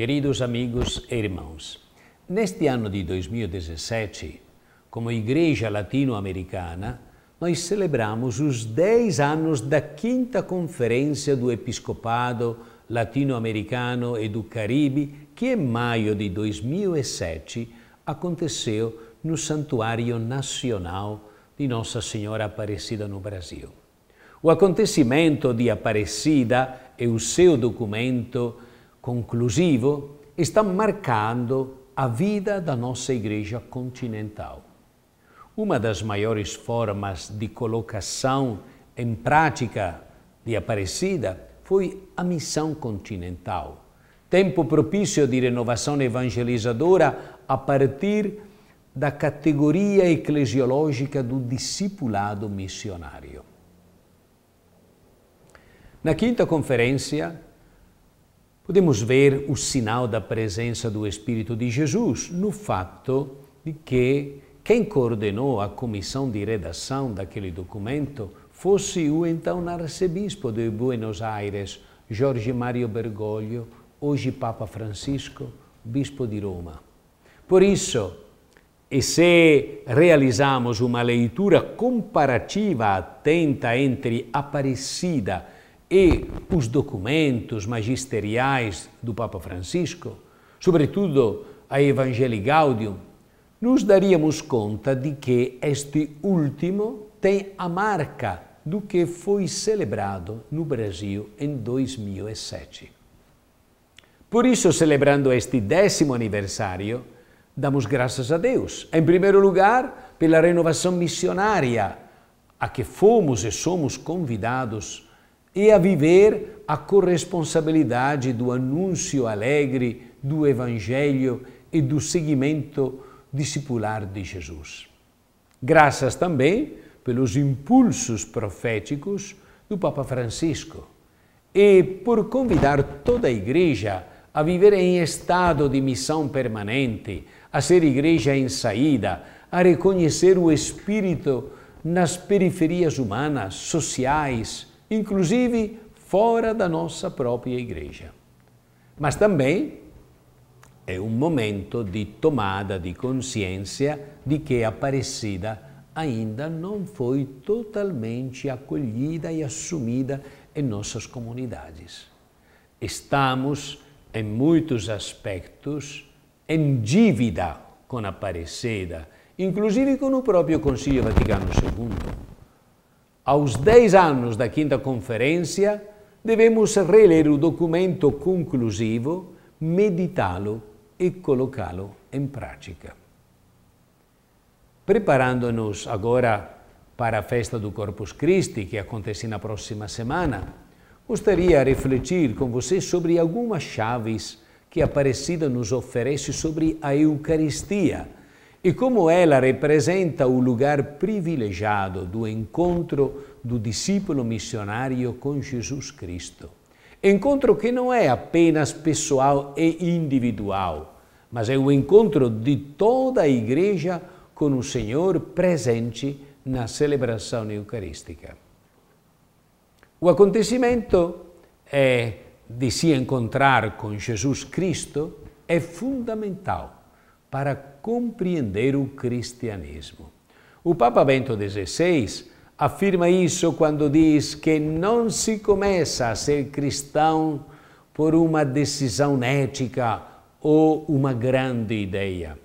Queridos amigos e irmãos, neste ano de 2017, como Igreja Latino-Americana, nós celebramos os 10 anos da quinta conferência do Episcopado Latino-Americano e do Caribe, que em maio de 2007 aconteceu no Santuário Nacional de Nossa Senhora Aparecida no Brasil. O acontecimento de Aparecida e o seu documento conclusivo, está marcando a vida da nossa Igreja continental. Uma das maiores formas de colocação em prática de Aparecida foi a missão continental. Tempo propício de renovação evangelizadora a partir da categoria eclesiológica do discipulado missionário. Na quinta conferência, podemos ver o sinal da presença do Espírito de Jesus no fato de que quem coordenou a comissão de redação daquele documento fosse o então arcebispo de Buenos Aires, Jorge Mário Bergoglio, hoje Papa Francisco, bispo de Roma. Por isso, e se realizamos uma leitura comparativa atenta entre Aparecida e e os documentos magisteriais do Papa Francisco, sobretudo a Evangelii Gaudium, nos daríamos conta de que este último tem a marca do que foi celebrado no Brasil em 2007. Por isso, celebrando este décimo aniversário, damos graças a Deus, em primeiro lugar, pela renovação missionária a que fomos e somos convidados e a viver a corresponsabilidade do anúncio alegre do Evangelho e do seguimento discipular de Jesus. Graças também pelos impulsos proféticos do Papa Francisco e por convidar toda a Igreja a viver em estado de missão permanente, a ser Igreja em saída, a reconhecer o Espírito nas periferias humanas, sociais, inclusive fora da nossa própria igreja. Mas também é um momento de tomada de consciência de que a Aparecida ainda não foi totalmente acolhida e assumida em nossas comunidades. Estamos, em muitos aspectos, em dívida com a Aparecida, inclusive com o próprio Conselho Vaticano II. Aos 10 anos da quinta conferência, devemos reler o documento conclusivo, meditá-lo e colocá-lo em prática. Preparando-nos agora para a festa do Corpus Christi, que acontece na próxima semana, gostaria de refletir com você sobre algumas chaves que a Aparecida nos oferece sobre a Eucaristia e como ela representa o lugar privilegiado do encontro do discípulo missionário com Jesus Cristo. Encontro que não é apenas pessoal e individual, mas é o encontro de toda a Igreja com o Senhor presente na celebração eucarística. O acontecimento é de se encontrar com Jesus Cristo é fundamental para compreender o cristianismo. O Papa Bento XVI afirma isso quando diz que não se começa a ser cristão por uma decisão ética ou uma grande ideia.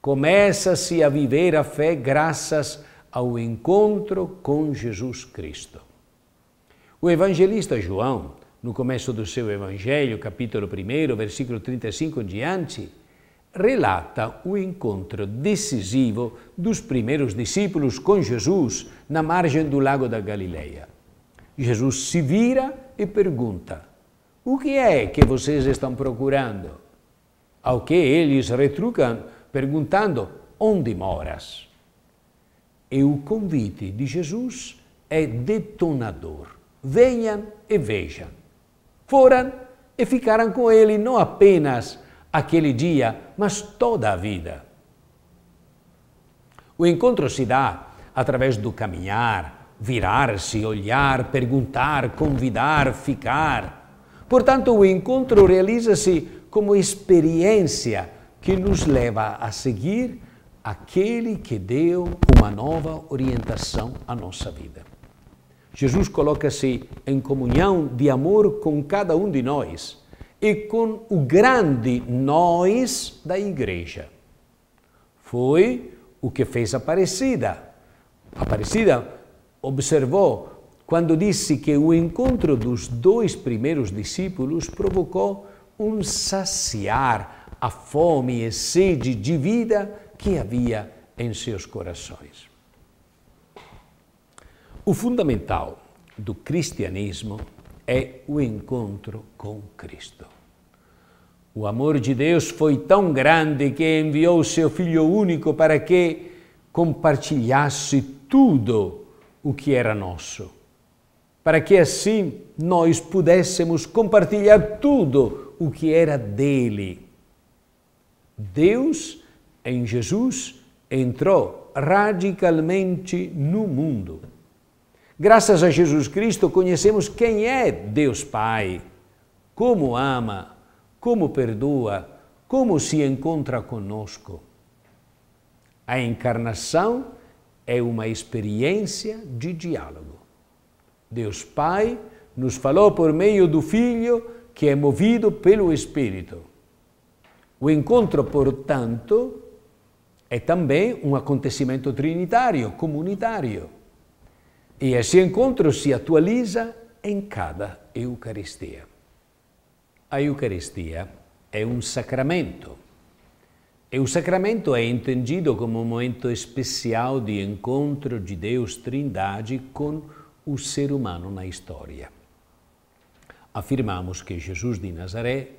Começa-se a viver a fé graças ao encontro com Jesus Cristo. O evangelista João, no começo do seu evangelho, capítulo 1, versículo 35 em diante, relata o encontro decisivo dos primeiros discípulos com Jesus na margem do Lago da Galileia. Jesus se vira e pergunta: O que é que vocês estão procurando? Ao que eles retrucam, perguntando: Onde moras? E o convite de Jesus é detonador. Venham e vejam. Foram e ficaram com ele não apenas aquele dia, mas toda a vida. O encontro se dá através do caminhar, virar-se, olhar, perguntar, convidar, ficar. Portanto, o encontro realiza-se como experiência que nos leva a seguir aquele que deu uma nova orientação à nossa vida. Jesus coloca-se em comunhão de amor com cada um de nós e com o grande nós da igreja. Foi o que fez Aparecida. Aparecida observou quando disse que o encontro dos dois primeiros discípulos provocou um saciar a fome e sede de vida que havia em seus corações. O fundamental do cristianismo é o encontro com Cristo. O amor de Deus foi tão grande que enviou seu Filho único para que compartilhasse tudo o que era nosso, para que assim nós pudéssemos compartilhar tudo o que era dele. Deus, em Jesus, entrou radicalmente no mundo. Graças a Jesus Cristo, conhecemos quem é Deus Pai, como ama, como perdoa, como se encontra conosco. A encarnação é uma experiência de diálogo. Deus Pai nos falou por meio do Filho, que é movido pelo Espírito. O encontro, portanto, é também um acontecimento trinitário, comunitário. E esse encontro se atualiza em cada Eucaristia. A Eucaristia é um sacramento. E o sacramento é entendido como um momento especial de encontro de Deus Trindade com o ser humano na história. Afirmamos que Jesus de Nazaré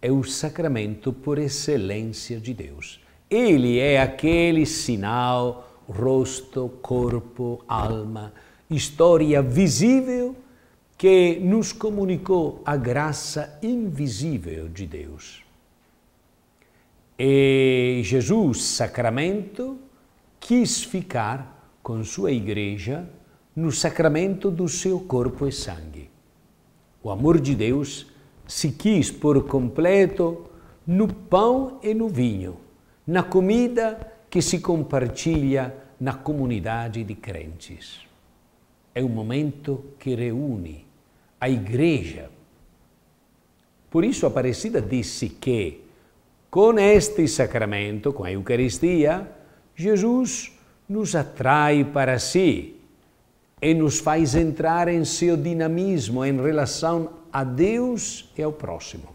é o sacramento por excelência de Deus. Ele é aquele sinal, rosto, corpo, alma, história visível que nos comunicou a graça invisível de Deus. E Jesus Sacramento quis ficar com sua igreja no sacramento do seu corpo e sangue. O amor de Deus se quis por completo no pão e no vinho, na comida que se compartilha na comunidade de crentes é um momento que reúne a igreja. Por isso, Aparecida disse que, com este sacramento, com a Eucaristia, Jesus nos atrai para si e nos faz entrar em seu dinamismo em relação a Deus e ao próximo.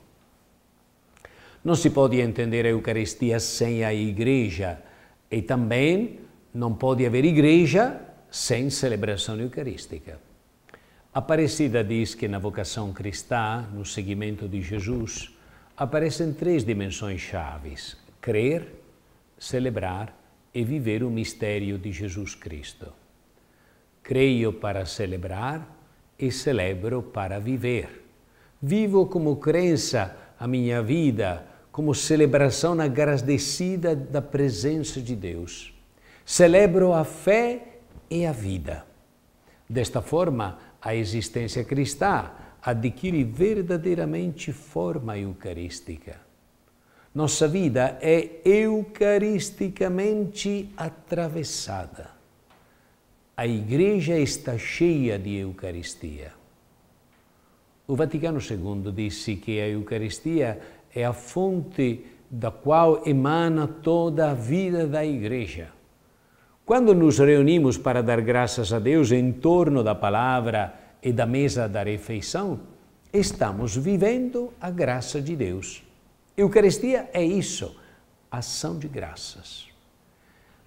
Não se pode entender a Eucaristia sem a igreja e também não pode haver igreja sem celebração eucarística. Aparecida diz que na vocação cristã, no seguimento de Jesus, aparecem três dimensões chaves: crer, celebrar e viver o mistério de Jesus Cristo. Creio para celebrar e celebro para viver. Vivo como crença a minha vida, como celebração agradecida da presença de Deus. Celebro a fé é a vida. Desta forma, a existência cristã adquire verdadeiramente forma eucarística. Nossa vida é eucaristicamente atravessada. A Igreja está cheia de Eucaristia. O Vaticano II disse que a Eucaristia é a fonte da qual emana toda a vida da Igreja. Quando nos reunimos para dar graças a Deus em torno da palavra e da mesa da refeição, estamos vivendo a graça de Deus. Eucaristia é isso, ação de graças.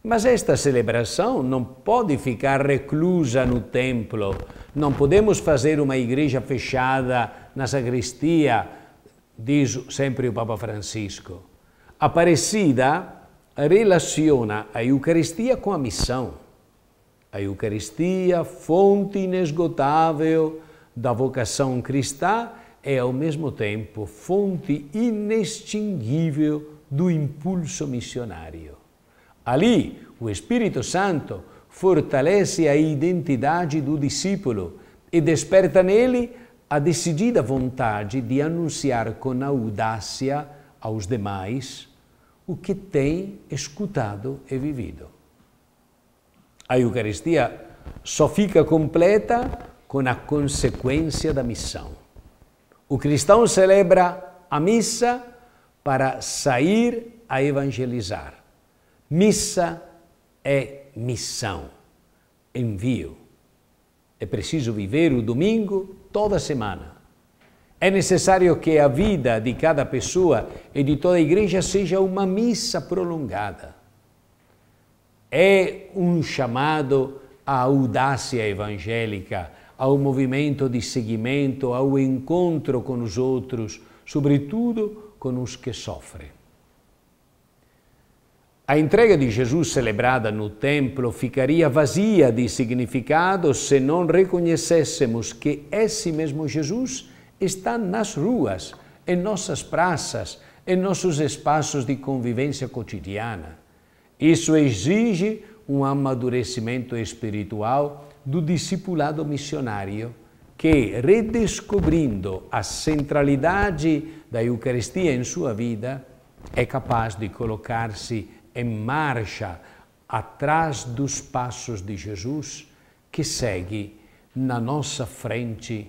Mas esta celebração não pode ficar reclusa no templo. Não podemos fazer uma igreja fechada na sacristia, diz sempre o Papa Francisco. Aparecida relaciona a Eucaristia com a missão. A Eucaristia, fonte inesgotável da vocação cristã, é ao mesmo tempo fonte inextinguível do impulso missionário. Ali, o Espírito Santo fortalece a identidade do discípulo e desperta nele a decidida vontade de anunciar com audácia aos demais o que tem escutado e vivido. A Eucaristia só fica completa com a consequência da missão. O cristão celebra a missa para sair a evangelizar. Missa é missão, envio. É preciso viver o domingo toda semana é necessário que a vida de cada pessoa e de toda a igreja seja uma missa prolongada. É um chamado à audácia evangélica, ao movimento de seguimento, ao encontro com os outros, sobretudo com os que sofrem. A entrega de Jesus celebrada no templo ficaria vazia de significado se não reconhecêssemos que esse mesmo Jesus está nas ruas, em nossas praças, em nossos espaços de convivência cotidiana. Isso exige um amadurecimento espiritual do discipulado missionário, que, redescobrindo a centralidade da Eucaristia em sua vida, é capaz de colocar-se em marcha atrás dos passos de Jesus que segue na nossa frente